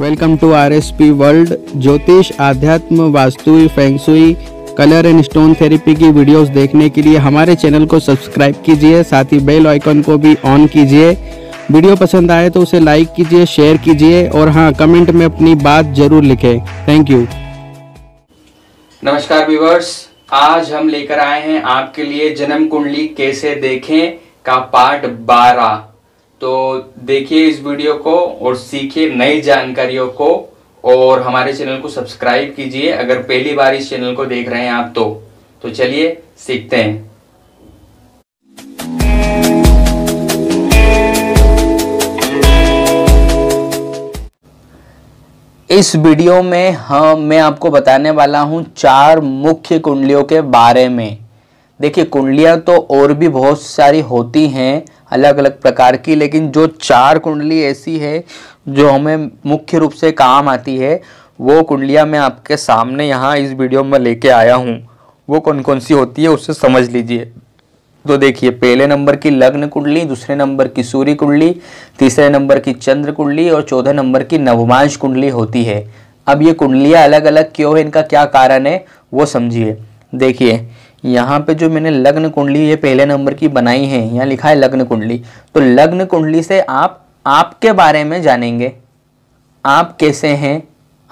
welcome to R S P world ज्योतिष आध्यात्म vastu feng shui colour and stone therapy की videos देखने के लिए हमारे चैनल को सब्सक्राइब कीजिए साथ ही बेल आइकन को भी ऑन कीजिए वीडियो पसंद आए तो उसे लाइक कीजिए शेयर कीजिए और हाँ कमेंट में अपनी बात जरूर लिखें थैंक यू नमस्कार व्यूवर्स आज हम लेकर आए हैं आपके लिए जन्म कुंडली कैसे देखें का पार्ट बारह तो देखिए इस वीडियो को और सीखिए नई जानकारियों को और हमारे चैनल को सब्सक्राइब कीजिए अगर पहली बार इस चैनल को देख रहे हैं आप तो तो चलिए सीखते हैं इस वीडियो में हम मैं आपको बताने वाला हूं चार मुख्य कुंडलियों के बारे में देखिए कुंडलियाँ तो और भी बहुत सारी होती हैं अलग अलग प्रकार की लेकिन जो चार कुंडली ऐसी है जो हमें मुख्य रूप से काम आती है वो कुंडलियाँ मैं आपके सामने यहाँ इस वीडियो में लेके आया हूँ वो कौन कौन सी होती है उससे समझ लीजिए तो देखिए पहले नंबर की लग्न कुंडली दूसरे नंबर की सूर्य कुंडली तीसरे नंबर की चंद्र कुंडली और चौथे नंबर की नवमांश कुंडली होती है अब ये कुंडलियाँ अलग अलग क्यों है इनका क्या कारण है वो समझिए देखिए यहाँ पे जो मैंने लग्न कुंडली ये पहले नंबर की बनाई है यहाँ लिखा है लग्न कुंडली तो लग्न कुंडली से आप आपके बारे में जानेंगे आप कैसे हैं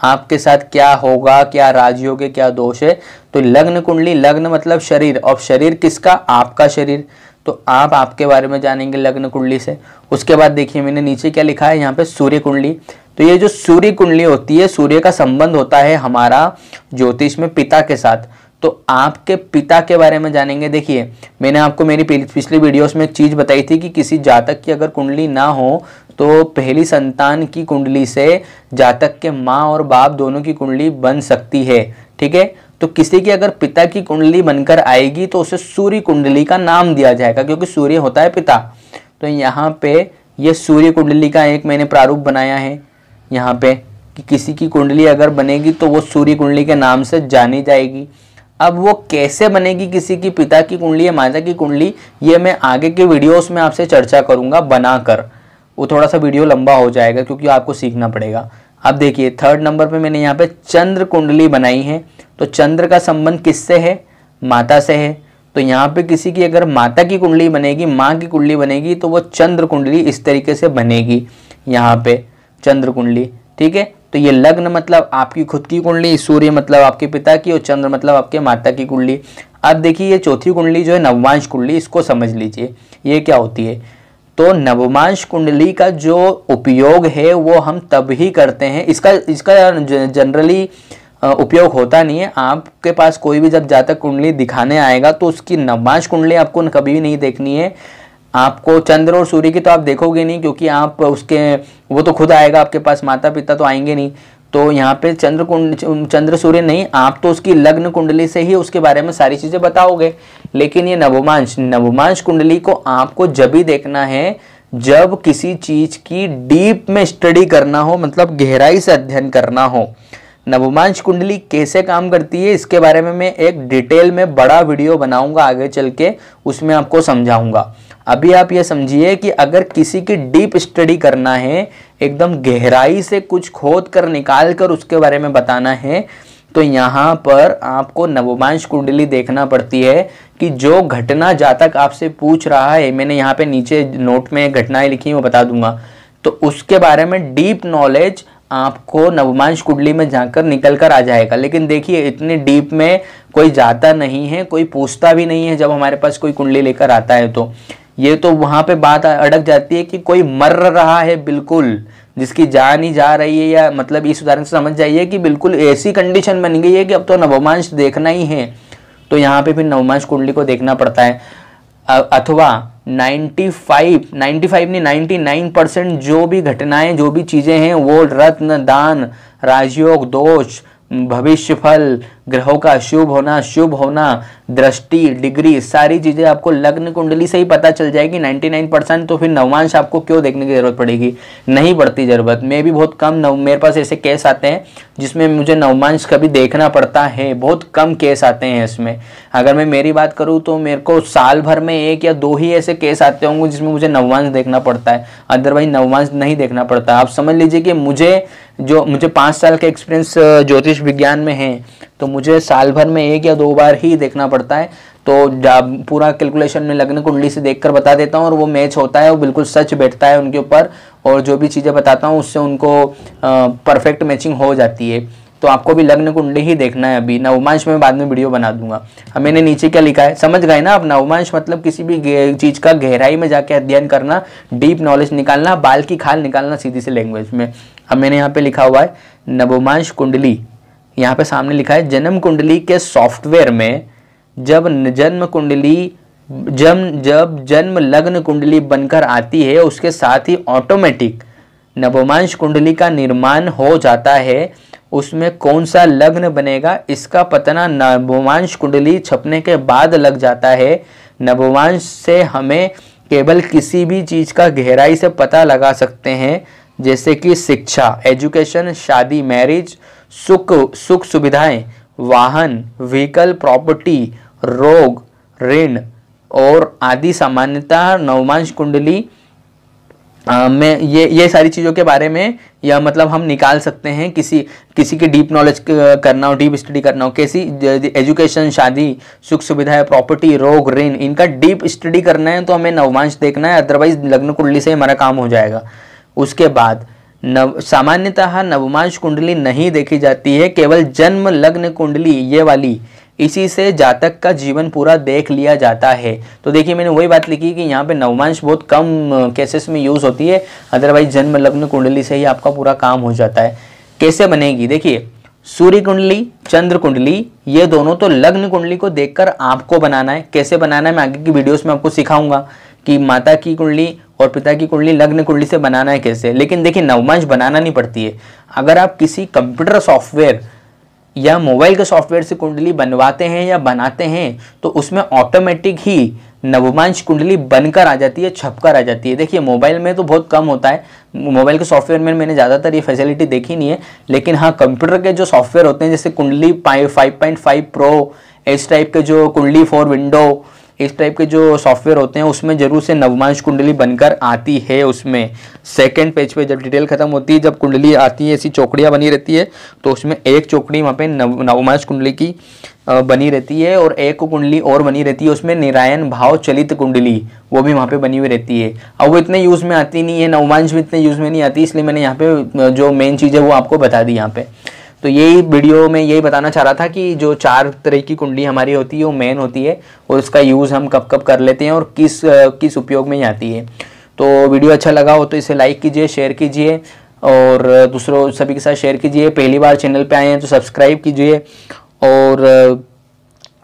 आपके साथ क्या होगा क्या राजयोग है क्या दोष है तो लग्न कुंडली लग्न मतलब शरीर और शरीर किसका आपका शरीर तो आप आपके बारे में जानेंगे लग्न कुंडली से उसके बाद देखिए मैंने नीचे क्या लिखा है यहाँ पे सूर्य कुंडली तो ये जो सूर्य कुंडली होती है सूर्य का संबंध होता है हमारा ज्योतिष में पिता के साथ तो आपके पिता के बारे में जानेंगे देखिए मैंने आपको मेरी पिछली वीडियोस में एक चीज़ बताई थी कि किसी जातक की अगर कुंडली ना हो तो पहली संतान की कुंडली से जातक के माँ और बाप दोनों की कुंडली बन सकती है ठीक है तो किसी की अगर पिता की कुंडली बनकर आएगी तो उसे सूर्य कुंडली का नाम दिया जाएगा क्योंकि सूर्य होता है पिता तो यहाँ पे ये सूर्य कुंडली का एक मैंने प्रारूप बनाया है यहाँ पे कि किसी की कुंडली अगर बनेगी तो वो सूर्य कुंडली के नाम से जानी जाएगी अब वो कैसे बनेगी किसी की पिता की कुंडली या माता की कुंडली ये मैं आगे के वीडियोस में आपसे चर्चा करूंगा बनाकर वो थोड़ा सा वीडियो लंबा हो जाएगा क्योंकि आपको सीखना पड़ेगा अब देखिए थर्ड नंबर पे मैंने यहाँ पे चंद्र कुंडली बनाई है तो चंद्र का संबंध किससे है माता से है तो यहाँ पे किसी की अगर माता की कुंडली बनेगी माँ की कुंडली बनेगी तो वो चंद्र कुंडली इस तरीके से बनेगी यहाँ पे चंद्र कुंडली ठीक है तो ये लग्न मतलब आपकी खुद की कुंडली सूर्य मतलब आपके पिता की और चंद्र मतलब आपके माता की कुंडली अब देखिए ये चौथी कुंडली जो है नवमांश कुंडली इसको समझ लीजिए ये क्या होती है तो नवमांश कुंडली का जो उपयोग है वो हम तब ही करते हैं इसका इसका जनरली उपयोग होता नहीं है आपके पास कोई भी जब जातक कुंडली दिखाने आएगा तो उसकी नवमांश कुंडली आपको कभी भी नहीं देखनी है आपको चंद्र और सूर्य की तो आप देखोगे नहीं क्योंकि आप उसके वो तो खुद आएगा आपके पास माता पिता तो आएंगे नहीं तो यहाँ पे चंद्र कुंड चंद्र सूर्य नहीं आप तो उसकी लग्न कुंडली से ही उसके बारे में सारी चीज़ें बताओगे लेकिन ये नवमांश नवमांश कुंडली को आपको जब ही देखना है जब किसी चीज़ की डीप में स्टडी करना हो मतलब गहराई से अध्ययन करना हो नवमांश कुंडली कैसे काम करती है इसके बारे में मैं एक डिटेल में बड़ा वीडियो बनाऊंगा आगे चल के उसमें आपको समझाऊंगा अभी आप ये समझिए कि अगर किसी की डीप स्टडी करना है एकदम गहराई से कुछ खोद कर निकाल कर उसके बारे में बताना है तो यहाँ पर आपको नवमांश कुंडली देखना पड़ती है कि जो घटना जातक आपसे पूछ रहा है मैंने यहाँ पे नीचे नोट में घटनाएं लिखी वो बता दूंगा तो उसके बारे में डीप नॉलेज आपको नवमांश कुंडली में जाकर निकल कर आ जाएगा लेकिन देखिए इतने डीप में कोई जाता नहीं है कोई पूछता भी नहीं है जब हमारे पास कोई कुंडली लेकर आता है तो ये तो वहाँ पे बात अड़क जाती है कि कोई मर रहा है बिल्कुल जिसकी जान ही जा रही है या मतलब इस उदाहरण से समझ जाइए कि बिल्कुल ऐसी कंडीशन बन गई है कि अब तो नवमांश देखना ही है तो यहाँ पे फिर नवमांश कुंडली को देखना पड़ता है अथवा 95 95 नहीं 99 परसेंट जो भी घटनाएं जो भी चीज़ें हैं वो रत्न दान राजयोग दोष भविष्य फल ग्रहों का शुभ होना शुभ होना दृष्टि डिग्री सारी चीज़ें आपको लग्न कुंडली से ही पता चल जाएगी 99 परसेंट तो फिर नवमांश आपको क्यों देखने की ज़रूरत पड़ेगी नहीं पड़ती ज़रूरत मैं भी बहुत कम नव मेरे पास ऐसे केस आते हैं जिसमें मुझे नवमांश कभी देखना पड़ता है बहुत कम केस आते हैं इसमें अगर मैं मेरी बात करूँ तो मेरे को साल भर में एक या दो ही ऐसे केस आते होंगे जिसमें मुझे नवमांश देखना पड़ता है अदरवाइज नवमांश नहीं देखना पड़ता आप समझ लीजिए कि मुझे जो मुझे पाँच साल का एक्सपीरियंस ज्योतिष विज्ञान में है तो मुझे साल भर में एक या दो बार ही देखना पड़ता है तो पूरा कैलकुलेशन में लगने कुंडली से देखकर बता देता हूँ और वो मैच होता है वो बिल्कुल सच बैठता है उनके ऊपर और जो भी चीज़ें बताता हूँ उससे उनको परफेक्ट मैचिंग हो जाती है तो आपको भी लग्न कुंडली ही देखना है अभी नवमांश में बाद में वीडियो बना दूंगा अब मैंने नीचे क्या लिखा है समझ गए ना आप नवमांश मतलब किसी भी चीज़ का गहराई में जाके अध्ययन करना डीप नॉलेज निकालना बाल की खाल निकालना सीधी सी लैंग्वेज में अब मैंने यहाँ पे लिखा हुआ है नवमांश कुंडली यहाँ पे सामने लिखा है जन्म कुंडली के सॉफ्टवेयर में जब जन्म कुंडली जब जब जन्म लग्न कुंडली बनकर आती है उसके साथ ही ऑटोमेटिक नवमांश कुंडली का निर्माण हो जाता है उसमें कौन सा लग्न बनेगा इसका पतना नवमांश कुंडली छपने के बाद लग जाता है नवमांश से हमें केवल किसी भी चीज़ का गहराई से पता लगा सकते हैं जैसे कि शिक्षा एजुकेशन शादी मैरिज सुख सुख सुविधाएं वाहन व्हीकल प्रॉपर्टी रोग ऋण और आदि सामान्यतः नवमांश कुंडली आ, में ये ये सारी चीज़ों के बारे में या मतलब हम निकाल सकते हैं किसी किसी की डीप नॉलेज करना हो डीप स्टडी करना हो कैसी एजुकेशन शादी सुख सुविधाएं प्रॉपर्टी रोग ऋण इनका डीप स्टडी करना है तो हमें नवमांश देखना है अदरवाइज लग्न कुंडली से हमारा काम हो जाएगा उसके बाद नव सामान्यतः नवमांश कुंडली नहीं देखी जाती है केवल जन्म लग्न कुंडली ये वाली इसी से जातक का जीवन पूरा देख लिया जाता है तो देखिए मैंने वही बात लिखी कि यहाँ पे नवमांश बहुत कम केसेस में यूज़ होती है अदरवाइज जन्म लग्न कुंडली से ही आपका पूरा काम हो जाता है कैसे बनेगी देखिए सूर्य कुंडली चंद्र कुंडली ये दोनों तो लग्न कुंडली को देखकर आपको बनाना है कैसे बनाना है मैं आगे की वीडियोस में आपको सिखाऊंगा कि माता की कुंडली और पिता की कुंडली लग्न कुंडली से बनाना है कैसे लेकिन देखिए नवमांश बनाना नहीं पड़ती है अगर आप किसी कंप्यूटर सॉफ्टवेयर या मोबाइल के सॉफ्टवेयर से कुंडली बनवाते हैं या बनाते हैं तो उसमें ऑटोमेटिक ही नवमांश कुंडली बनकर आ जाती है छपकर आ जाती है देखिए मोबाइल में तो बहुत कम होता है मोबाइल के सॉफ्टवेयर में मैंने ज़्यादातर ये फैसिलिटी देखी नहीं है लेकिन हाँ कंप्यूटर के जो सॉफ्टवेयर होते हैं जैसे कुंडली five five point five pro इस टाइप के जो कुंडली फॉर विंडो इस टाइप के जो सॉफ्टवेयर होते हैं उसमें जरूर से नवमांश कुंडली बनकर आती है उसमें सेकेंड पेज पे जब डिटेल खत्म होती है जब कुंडली आती है ऐसी चौकड़ियाँ बनी रहती है तो उसमें एक चौकड़ी वहाँ पे नव नवमांश कुंडली की बनी रहती है और एक कुंडली और बनी रहती है उसमें निरायन भाव चलित कुंडली वो भी वहाँ पे बनी हुई रहती है अब वो इतने यूज़ में आती नहीं है नवमांश भी इतने यूज़ में नहीं आती इसलिए मैंने यहाँ पे जो मेन चीज़ है वो आपको बता दी यहाँ पे तो यही वीडियो में यही बताना चाह रहा था कि जो चार तरह की कुंडली हमारी होती है वो मेन होती है और उसका यूज़ हम कब कब कर लेते हैं और किस किस उपयोग में ही आती है तो वीडियो अच्छा लगा हो तो इसे लाइक कीजिए शेयर कीजिए और दूसरों सभी के साथ शेयर कीजिए पहली बार चैनल पर आए हैं तो सब्सक्राइब कीजिए और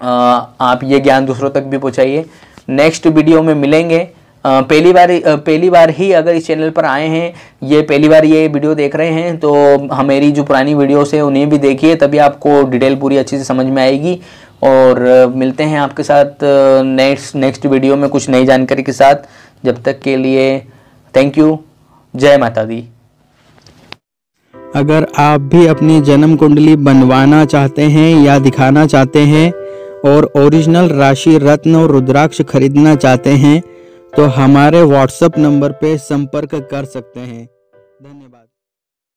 आप ये ज्ञान दूसरों तक भी पहुँचाइए नेक्स्ट वीडियो में मिलेंगे पहली बार पहली बार ही अगर इस चैनल पर आए हैं ये पहली बार ये वीडियो देख रहे हैं तो हमारी जो पुरानी वीडियोस है उन्हें भी देखिए तभी आपको डिटेल पूरी अच्छे से समझ में आएगी और मिलते हैं आपके साथ नेक्स्ट नेक्स्ट वीडियो में कुछ नई जानकारी के साथ जब तक के लिए थैंक यू जय माता दी अगर आप भी अपनी जन्म कुंडली बनवाना चाहते हैं या दिखाना चाहते हैं और ओरिजिनल राशि रत्न और रुद्राक्ष खरीदना चाहते हैं तो हमारे व्हाट्सएप नंबर पे संपर्क कर सकते हैं